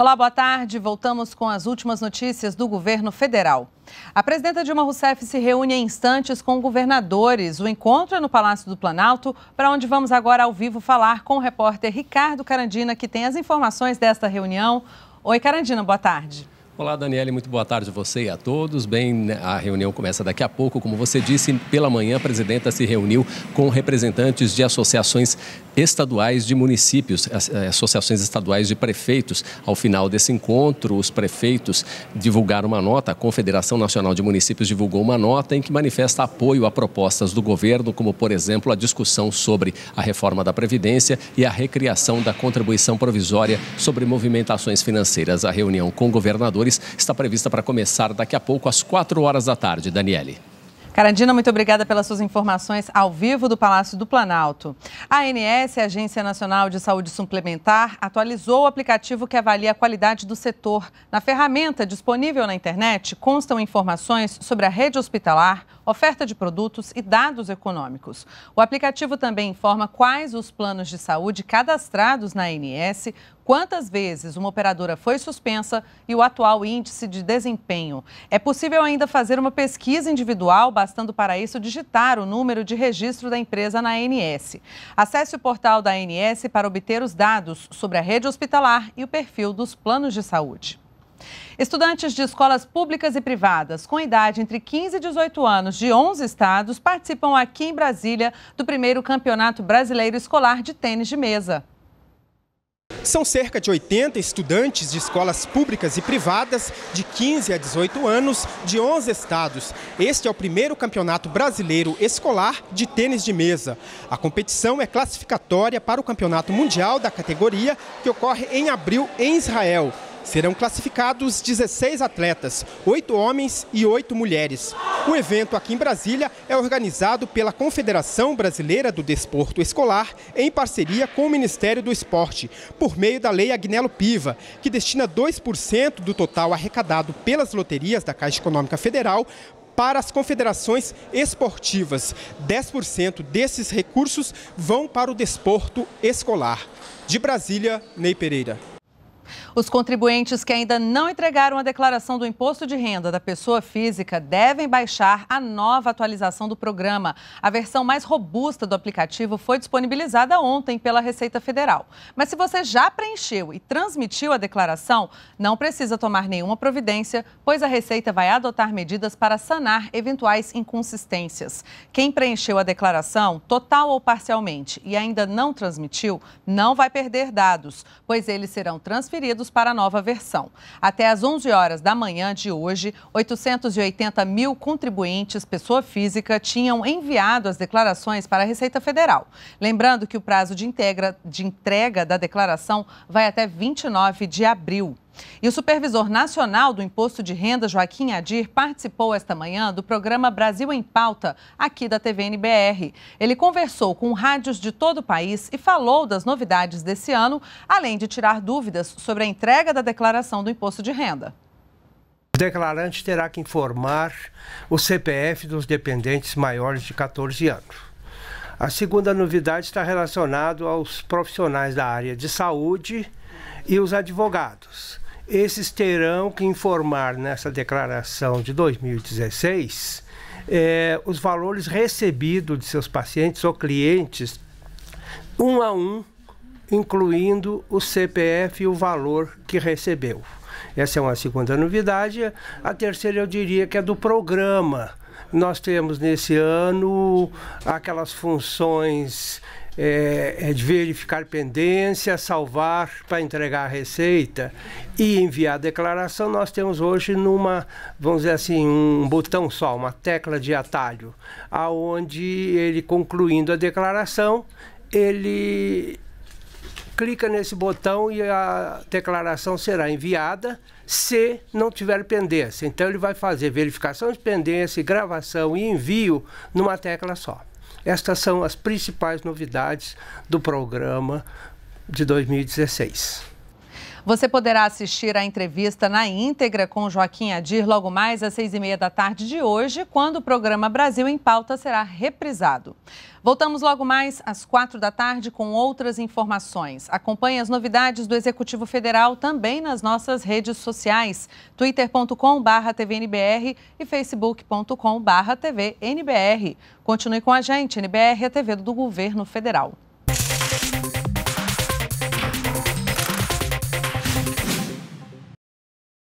Olá, boa tarde. Voltamos com as últimas notícias do governo federal. A presidenta Dilma Rousseff se reúne em instantes com governadores. O encontro é no Palácio do Planalto, para onde vamos agora ao vivo falar com o repórter Ricardo Carandina, que tem as informações desta reunião. Oi, Carandina, boa tarde. Olá, Daniele, muito boa tarde a você e a todos. Bem, né, a reunião começa daqui a pouco. Como você disse, pela manhã a presidenta se reuniu com representantes de associações estaduais de municípios, eh, associações estaduais de prefeitos. Ao final desse encontro, os prefeitos divulgaram uma nota, a Confederação Nacional de Municípios divulgou uma nota em que manifesta apoio a propostas do governo, como, por exemplo, a discussão sobre a reforma da Previdência e a recriação da contribuição provisória sobre movimentações financeiras. A reunião com governadores está prevista para começar daqui a pouco, às 4 horas da tarde. Daniele. Carandina, muito obrigada pelas suas informações ao vivo do Palácio do Planalto. A ANS, a Agência Nacional de Saúde Suplementar, atualizou o aplicativo que avalia a qualidade do setor. Na ferramenta disponível na internet constam informações sobre a rede hospitalar, oferta de produtos e dados econômicos. O aplicativo também informa quais os planos de saúde cadastrados na ANS, quantas vezes uma operadora foi suspensa e o atual índice de desempenho. É possível ainda fazer uma pesquisa individual, bastando para isso digitar o número de registro da empresa na ANS. Acesse o portal da ANS para obter os dados sobre a rede hospitalar e o perfil dos planos de saúde. Estudantes de escolas públicas e privadas com idade entre 15 e 18 anos de 11 estados participam aqui em Brasília do primeiro Campeonato Brasileiro Escolar de Tênis de Mesa. São cerca de 80 estudantes de escolas públicas e privadas, de 15 a 18 anos, de 11 estados. Este é o primeiro campeonato brasileiro escolar de tênis de mesa. A competição é classificatória para o Campeonato Mundial da categoria, que ocorre em abril em Israel. Serão classificados 16 atletas, 8 homens e 8 mulheres. O evento aqui em Brasília é organizado pela Confederação Brasileira do Desporto Escolar em parceria com o Ministério do Esporte, por meio da Lei Agnello Piva, que destina 2% do total arrecadado pelas loterias da Caixa Econômica Federal para as confederações esportivas. 10% desses recursos vão para o desporto escolar. De Brasília, Ney Pereira. Os contribuintes que ainda não entregaram a declaração do imposto de renda da pessoa física devem baixar a nova atualização do programa. A versão mais robusta do aplicativo foi disponibilizada ontem pela Receita Federal. Mas se você já preencheu e transmitiu a declaração, não precisa tomar nenhuma providência, pois a Receita vai adotar medidas para sanar eventuais inconsistências. Quem preencheu a declaração, total ou parcialmente, e ainda não transmitiu, não vai perder dados, pois eles serão transferidos para a nova versão. Até às 11 horas da manhã de hoje, 880 mil contribuintes, pessoa física, tinham enviado as declarações para a Receita Federal. Lembrando que o prazo de, integra, de entrega da declaração vai até 29 de abril. E o supervisor nacional do Imposto de Renda, Joaquim Adir, participou esta manhã do programa Brasil em Pauta, aqui da TV NBR. Ele conversou com rádios de todo o país e falou das novidades desse ano, além de tirar dúvidas sobre a entrega da declaração do Imposto de Renda. O declarante terá que informar o CPF dos dependentes maiores de 14 anos. A segunda novidade está relacionada aos profissionais da área de saúde e os advogados esses terão que informar nessa declaração de 2016 eh, os valores recebidos de seus pacientes ou clientes, um a um, incluindo o CPF e o valor que recebeu. Essa é uma segunda novidade. A terceira, eu diria que é do programa. Nós temos nesse ano aquelas funções é, é verificar pendência, salvar para entregar a receita e enviar a declaração, nós temos hoje numa, vamos dizer assim, um botão só, uma tecla de atalho, aonde ele concluindo a declaração, ele clica nesse botão e a declaração será enviada se não tiver pendência. Então ele vai fazer verificação de pendência, gravação e envio numa tecla só. Estas são as principais novidades do programa de 2016. Você poderá assistir à entrevista na íntegra com Joaquim Adir logo mais às seis e meia da tarde de hoje, quando o programa Brasil em Pauta será reprisado. Voltamos logo mais às quatro da tarde com outras informações. Acompanhe as novidades do Executivo Federal também nas nossas redes sociais, twitter.com/tvnbr e facebook.com/tvnbr. Continue com a gente, NBR, a TV do Governo Federal.